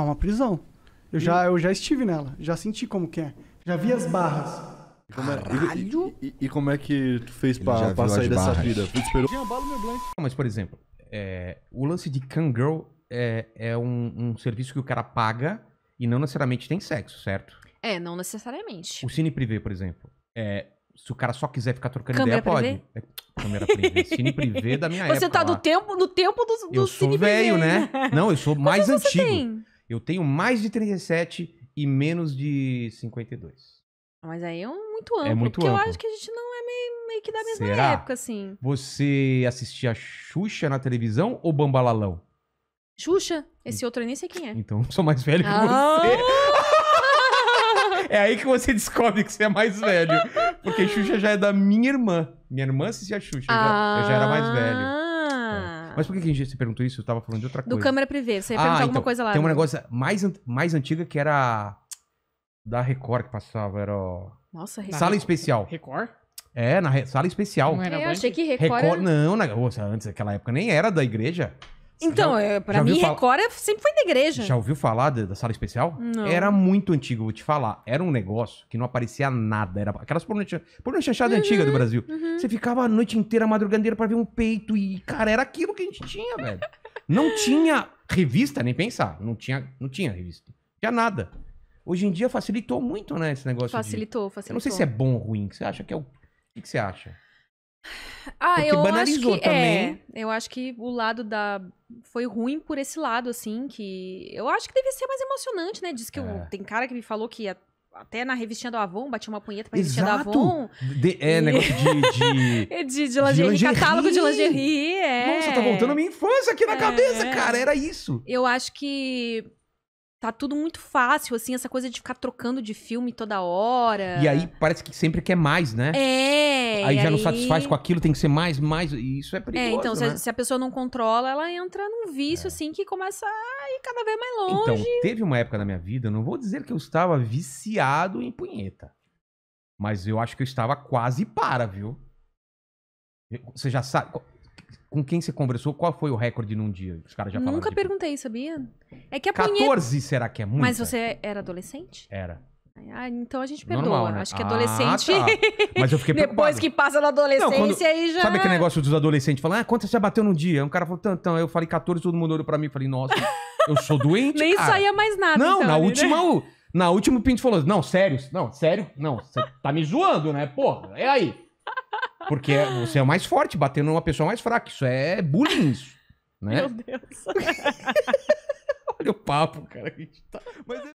é uma prisão. Eu, e... já, eu já estive nela, já senti como que é. Já vi as barras. É- Caralho! E, e, e, como é que tu fez pra, pra sair dessa vida? Tu esperou? Tinha bala meu Mas, por exemplo, é, o lance de Kangirl é, é um, um, serviço que o cara paga e não necessariamente tem sexo, certo? É, não necessariamente. O Cine Privé, por exemplo. É, se o cara só quiser ficar trocando Câmera ideia, privê? pode. É, câmera privê. Cine privê é da minha Você tá época. Você tá do tempo, no tempo do, do eu Cine sou velho, né? Não, eu sou mais antigo. Tem? Eu tenho mais de 37 e menos de 52. Mas aí é um muito é amplo, é muito porque amplo. eu acho que a gente não é meio, meio que da mesma Será? época, assim. Você assistia Xuxa na televisão ou Bambalalão? Xuxa, esse hum. outro eu nem sei quem é. Então, eu sou mais velho que você. Ah! é aí que você descobre que você é mais velho. Porque Xuxa já é da minha irmã. Minha irmã assistia Xuxa, ah! eu, já, eu já era mais velho. Ah! Mas por que, a gente se perguntou isso? Eu tava falando de outra coisa. Do câmera privê. Você ia ah, perguntar alguma então, coisa lá. Tem um né? negócio mais, mais antiga que era da Record que passava. Era. Nossa, Record. Sala especial. Record? É, na sala especial. Não era é, eu achei que Record. Record... Era... Não, na... Nossa, antes daquela época nem era da igreja. Então, já, é, pra mim, fala... Record é- sempre foi da igreja. Já ouviu falar da, da sala especial? Não. Era muito antigo, vou te falar. Era um negócio que não aparecia nada. Era aquelas pornochanchadas uhum, antigas do Brasil. Uhum. Você ficava a noite inteira, madrugando para pra ver um peito. E, cara, era aquilo que a gente tinha, velho. não tinha revista, nem pensar. Não tinha, não tinha revista. Não tinha nada. Hoje em dia facilitou muito, né, esse negócio. Facilitou, de... facilitou. Eu não sei se é bom ou ruim. Você acha que é o. O que você acha? Ah, Porque eu banalizou acho que, também. É, eu acho que o lado da. Foi ruim por esse lado, assim, que. Eu acho que devia ser mais emocionante, né? Diz que é. eu, tem cara que me falou que até na revistinha do Avon, batia uma punheta pra revistinha do Avon. De, é, e... negócio de. De, é, de, de, lingerie, de, lingerie, catálogo de lingerie. É. Nossa, tá voltando a minha infância aqui na é. cabeça, cara. Era isso. Eu acho que tá tudo muito fácil, assim, essa coisa de ficar trocando de filme toda hora. E aí parece que sempre quer mais, né? É, é, aí já aí... não satisfaz com aquilo, tem que ser mais, mais. E isso é, é perigoso. É, então, né? se, a, né? se, a, pessoa não controla, ela entra num vício, é. assim, que começa a ir cada vez mais então, longe. Então, teve uma época da minha vida, não vou dizer que eu estava viciado em punheta. Mas eu acho que eu estava quase para, viu? Você já sabe. Com quem você conversou, qual foi o recorde num dia? Os caras já Nunca perguntei, sabia? É que a 14 punheta... será que é muito? Mas você era adolescente? Era. Ah, então a gente perdoa. Normal, né? Acho que ah, adolescente. Ah, tá. Mas eu fiquei Depois que passa da adolescência não, quando... aí já. Sabe aquele negócio dos adolescentes falando, ah, quanto você bateu no dia? Um cara falou, tantão. Eu falei 14, todo mundo olhou pra mim e falei, nossa, eu sou doente. Nem cara. saía mais nada. Não, então, na né? última. Na última o Pinto falou, não, sério, não, sério, não, você tá me zoando, né? Porra, é aí. Porque você é o mais forte, batendo numa pessoa é mais fraca. Isso é bullying, isso. Né? Meu Deus. Olha o papo, cara. Tá... Mas é...